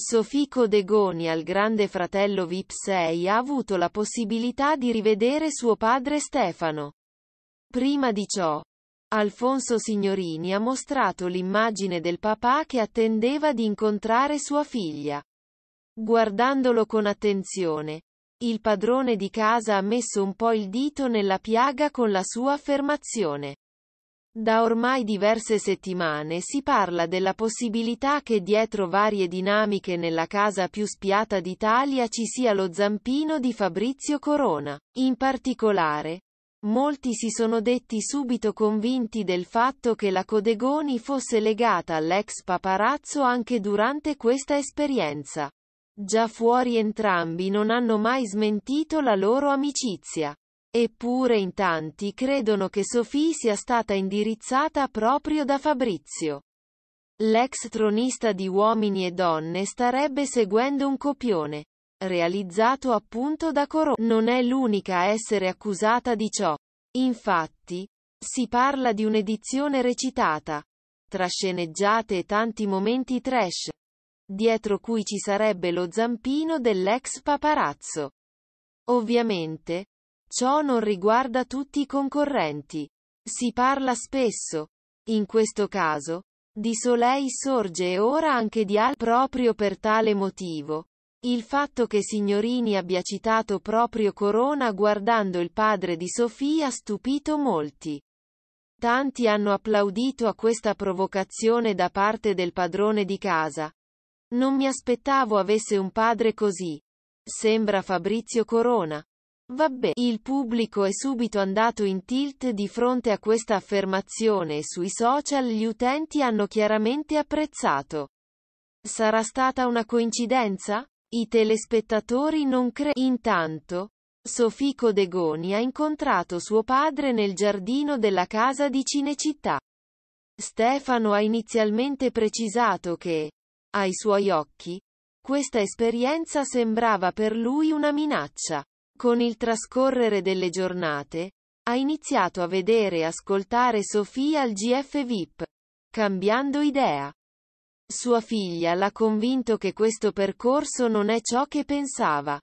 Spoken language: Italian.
Sofico Degoni al grande fratello VIP 6 ha avuto la possibilità di rivedere suo padre Stefano. Prima di ciò, Alfonso Signorini ha mostrato l'immagine del papà che attendeva di incontrare sua figlia. Guardandolo con attenzione, il padrone di casa ha messo un po' il dito nella piaga con la sua affermazione. Da ormai diverse settimane si parla della possibilità che dietro varie dinamiche nella casa più spiata d'Italia ci sia lo zampino di Fabrizio Corona. In particolare, molti si sono detti subito convinti del fatto che la Codegoni fosse legata all'ex paparazzo anche durante questa esperienza. Già fuori entrambi non hanno mai smentito la loro amicizia. Eppure in tanti credono che Sofì sia stata indirizzata proprio da Fabrizio. L'ex tronista di Uomini e Donne starebbe seguendo un copione, realizzato appunto da Corona. Non è l'unica a essere accusata di ciò. Infatti, si parla di un'edizione recitata, tra sceneggiate e tanti momenti trash, dietro cui ci sarebbe lo zampino dell'ex paparazzo. Ovviamente, Ciò non riguarda tutti i concorrenti. Si parla spesso, in questo caso, di Soleil sorge e ora anche di Al proprio per tale motivo. Il fatto che Signorini abbia citato proprio Corona guardando il padre di Sofì ha stupito molti. Tanti hanno applaudito a questa provocazione da parte del padrone di casa. Non mi aspettavo avesse un padre così. Sembra Fabrizio Corona. Vabbè, il pubblico è subito andato in tilt di fronte a questa affermazione e sui social gli utenti hanno chiaramente apprezzato. Sarà stata una coincidenza? I telespettatori non credono. Intanto, Sofico Degoni ha incontrato suo padre nel giardino della casa di Cinecittà. Stefano ha inizialmente precisato che, ai suoi occhi, questa esperienza sembrava per lui una minaccia. Con il trascorrere delle giornate, ha iniziato a vedere e ascoltare Sofia al GF VIP, cambiando idea. Sua figlia l'ha convinto che questo percorso non è ciò che pensava.